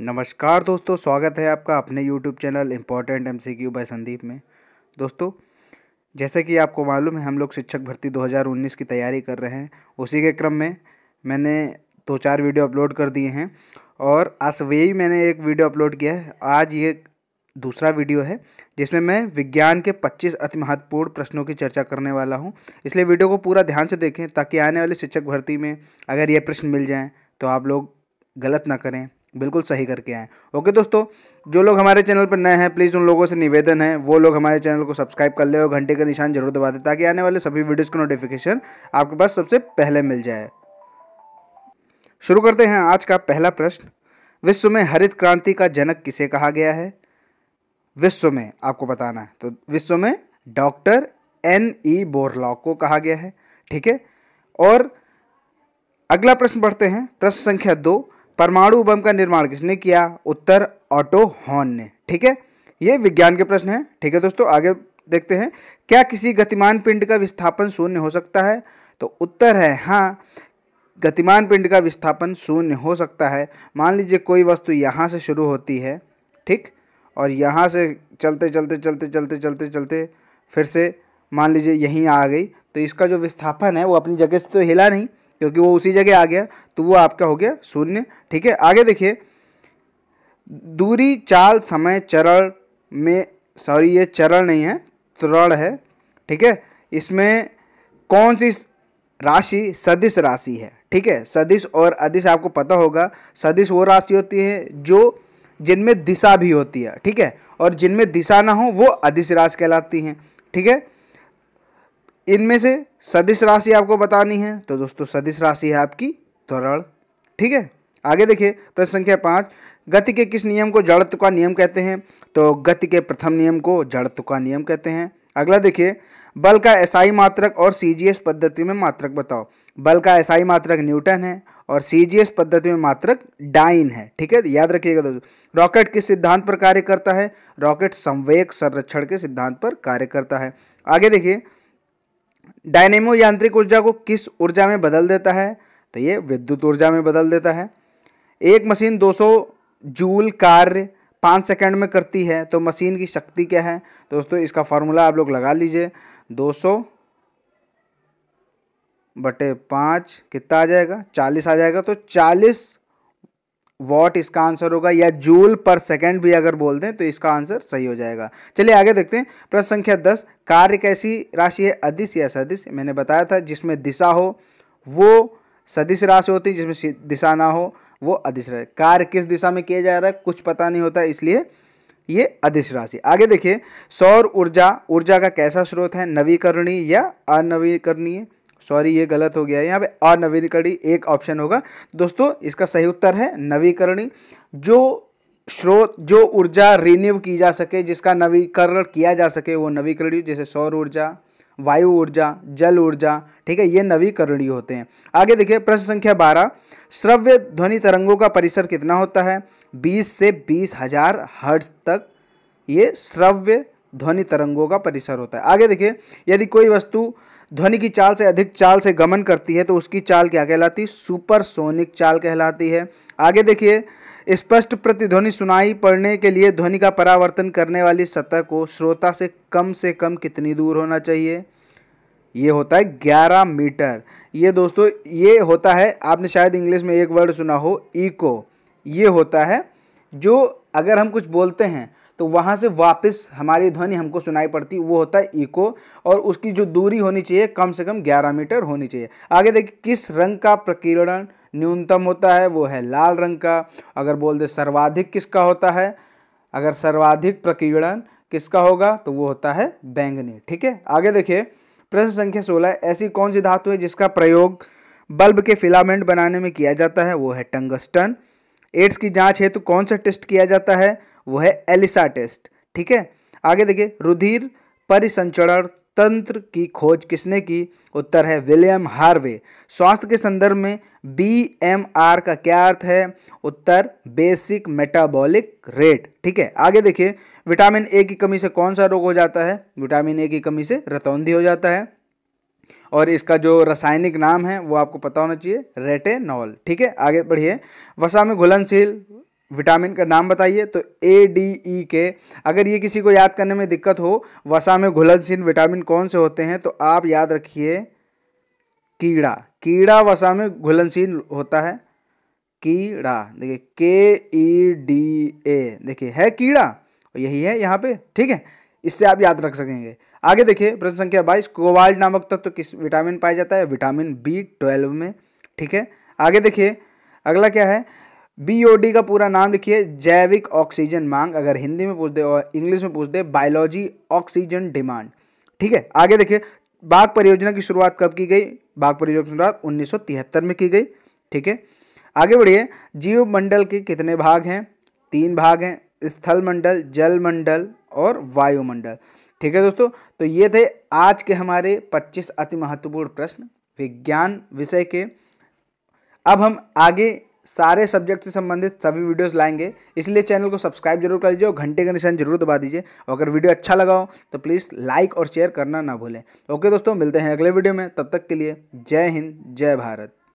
नमस्कार दोस्तों स्वागत है आपका अपने YouTube channel important M C Q by Sandeep में दोस्तों जैसे कि आपको मालूम है हम लोग शिक्षक भर्ती 2019 की तैयारी कर रहे हैं उसी के क्रम में मैंने दो चार वीडियो अपलोड कर दिए हैं और आज ही मैंने एक वीडियो अपलोड किया है आज ये दूसरा वीडियो है जिसमें मैं विज्ञान के 25 अति महत्वपूर्ण प्रश्नों की चर्चा करने वाला हूं इसलिए वीडियो को पूरा ध्यान से देखें ताकि आने वाले शिक्षक भर्ती में अगर ये प्रश्न मिल जाएं तो आप लोग गलत ना करें बिल्कुल सही करके आएँ ओके दोस्तों जो लोग हमारे चैनल पर नए हैं प्लीज़ उन लोगों से निवेदन है वो लोग हमारे चैनल को सब्सक्राइब कर ले और घंटे का निशान जरूर दबा दें ताकि आने वाले सभी वीडियोज़ का नोटिफिकेशन आपके पास सबसे पहले मिल जाए शुरू करते हैं आज का पहला प्रश्न विश्व में हरित क्रांति का जनक किसे कहा गया है विश्व में आपको बताना है तो विश्व में डॉक्टर एन ई बोरलॉक को कहा गया है ठीक है और अगला प्रश्न पढ़ते हैं प्रश्न संख्या दो परमाणु बम का निर्माण किसने किया उत्तर ऑटो हॉर्न ने ठीक है ये विज्ञान के प्रश्न है ठीक है दोस्तों आगे देखते हैं क्या किसी गतिमान पिंड का विस्थापन शून्य हो सकता है तो उत्तर है हाँ गतिमान पिंड का विस्थापन शून्य हो सकता है मान लीजिए कोई वस्तु यहाँ से शुरू होती है ठीक और यहाँ से चलते चलते चलते चलते चलते चलते फिर से मान लीजिए यहीं आ गई तो इसका जो विस्थापन है वो अपनी जगह से तो हिला नहीं क्योंकि वो उसी जगह आ गया तो वो आपका हो गया शून्य ठीक है आगे देखिए दूरी चाल समय चरण में सॉरी ये चरण नहीं है त्रण है ठीक है इसमें कौन सी राशि सदिश राशि है ठीक है सदिश और अधिश आपको पता होगा सदिश वो राशि होती है जो जिनमें दिशा भी होती है ठीक है और जिनमें दिशा ना हो वो अधिश राशि कहलाती हैं ठीक है इनमें से सदिश राशि आपको बतानी है तो दोस्तों सदिश राशि है आपकी त्वरण ठीक है आगे देखिए प्रश्न संख्या पाँच गति के किस नियम को जड़त्व का नियम कहते हैं तो गति के प्रथम नियम को जड़त्व का नियम कहते हैं अगला देखिए बल का एसआई मात्रक और सीजीएस पद्धति में मात्रक बताओ बल का एसआई मात्रक न्यूटन है और सीजीएस पद्धति में मात्रक डाइन है ठीक है याद रखिएगा दोस्तों रॉकेट किस सिद्धांत पर कार्य करता है रॉकेट संवेक संरक्षण के सिद्धांत पर कार्य करता है आगे देखिए डायनेमो यांत्रिक ऊर्जा को किस ऊर्जा में बदल देता है तो ये विद्युत ऊर्जा में बदल देता है एक मशीन 200 जूल कार्य पाँच सेकंड में करती है तो मशीन की शक्ति क्या है दोस्तों इसका फॉर्मूला आप लोग लगा लीजिए 200 बटे पाँच कितना आ जाएगा 40 आ जाएगा तो वॉट इसका आंसर होगा या जूल पर सेकेंड भी अगर बोल दें तो इसका आंसर सही हो जाएगा चलिए आगे देखते हैं प्रश्न संख्या दस कार्य कैसी राशि है अदिश या सदिश मैंने बताया था जिसमें दिशा हो वो सदिश राशि होती है जिसमें दिशा ना हो वो अदिश राशि कार्य किस दिशा में किया जा रहा है कुछ पता नहीं होता इसलिए ये अधिश राशि आगे देखिए सौर ऊर्जा ऊर्जा का कैसा स्रोत है नवीकरणीय या अनवीकरणीय सॉरी ये गलत हो गया है यहाँ पे अनवीकरणी एक ऑप्शन होगा दोस्तों इसका सही उत्तर है नवीकरणी जो स्रोत जो ऊर्जा रिन्यू की जा सके जिसका नवीकरण किया जा सके वो नवीकरणीय जैसे सौर ऊर्जा वायु ऊर्जा जल ऊर्जा ठीक है ये नवीकरणीय होते हैं आगे देखिए प्रश्न संख्या बारह श्रव्य ध्वनि तरंगों का परिसर कितना होता है बीस से बीस हजार हर्ट्ज तक ये श्रव्य ध्वनि तरंगों का परिसर होता है आगे देखिए यदि कोई वस्तु ध्वनि की चाल से अधिक चाल से गमन करती है तो उसकी चाल क्या कहलाती है सुपरसोनिक चाल कहलाती है आगे देखिए स्पष्ट प्रतिध्वनि सुनाई पड़ने के लिए ध्वनि का परावर्तन करने वाली सतह को श्रोता से कम से कम कितनी दूर होना चाहिए ये होता है ग्यारह मीटर ये दोस्तों ये होता है आपने शायद इंग्लिश में एक वर्ड सुना हो ईको ये होता है जो अगर हम कुछ बोलते हैं तो वहाँ से वापस हमारी ध्वनि हमको सुनाई पड़ती वो होता है इको और उसकी जो दूरी होनी चाहिए कम से कम ग्यारह मीटर होनी चाहिए आगे देखिए किस रंग का प्रकीर्णन न्यूनतम होता है वो है लाल रंग का अगर बोल दे सर्वाधिक किसका होता है अगर सर्वाधिक प्रकीर्णन किसका होगा तो वो होता है बैंगनी ठीक है आगे देखिए प्रश्न संख्या सोलह ऐसी कौन सी धातु है जिसका प्रयोग बल्ब के फिलामेंट बनाने में किया जाता है वो है टंगस्टन एड्स की जांच हेतु तो कौन सा टेस्ट किया जाता है वो है एलिसा टेस्ट ठीक है आगे देखिए रुधिर परिसंचरण तंत्र की खोज किसने की उत्तर है विलियम हार्वे स्वास्थ्य के संदर्भ में बी एम आर का क्या अर्थ है उत्तर बेसिक मेटाबॉलिक रेट ठीक है आगे देखिए विटामिन ए की कमी से कौन सा रोग हो जाता है विटामिन ए की कमी से रतौंधी हो जाता है और इसका जो रासायनिक नाम है वो आपको पता होना चाहिए रेटेनॉल ठीक है आगे बढ़िए वसा में घुलनशील विटामिन का नाम बताइए तो ए डी ई के अगर ये किसी को याद करने में दिक्कत हो वसा में घुलनशील विटामिन कौन से होते हैं तो आप याद रखिए कीड़ा कीड़ा वसा में घुलनशील होता है कीड़ा देखिए के ई डी ए देखिए है कीड़ा यही है यहाँ पे ठीक है इससे आप याद रख सकेंगे आगे देखिए प्रश्न संख्या बाईस कोवाल्ट नामक तत्व तो किस विटामिन पाया जाता है विटामिन बी ट्वेल्व में ठीक है आगे देखिए अगला क्या है बीओडी का पूरा नाम लिखिए जैविक ऑक्सीजन मांग अगर हिंदी में पूछ दे और इंग्लिश में पूछ दे बायोलॉजी ऑक्सीजन डिमांड ठीक है आगे देखिए बाघ परियोजना की शुरुआत कब की गई बाघ परियोजना की शुरुआत उन्नीस में की गई ठीक है आगे बढ़िए जीव मंडल के कितने भाग हैं तीन भाग हैं स्थल मंडल जल मंडल और वायुमंडल ठीक है दोस्तों तो ये थे आज के हमारे 25 अति महत्वपूर्ण प्रश्न विज्ञान विषय के अब हम आगे सारे सब्जेक्ट से संबंधित सभी वीडियोस लाएंगे इसलिए चैनल को सब्सक्राइब जरूर कर लीजिए और घंटे का निशान जरूर दबा दीजिए और अगर वीडियो अच्छा लगा हो तो प्लीज़ लाइक और शेयर करना ना भूलें ओके दोस्तों मिलते हैं अगले वीडियो में तब तक के लिए जय हिंद जय भारत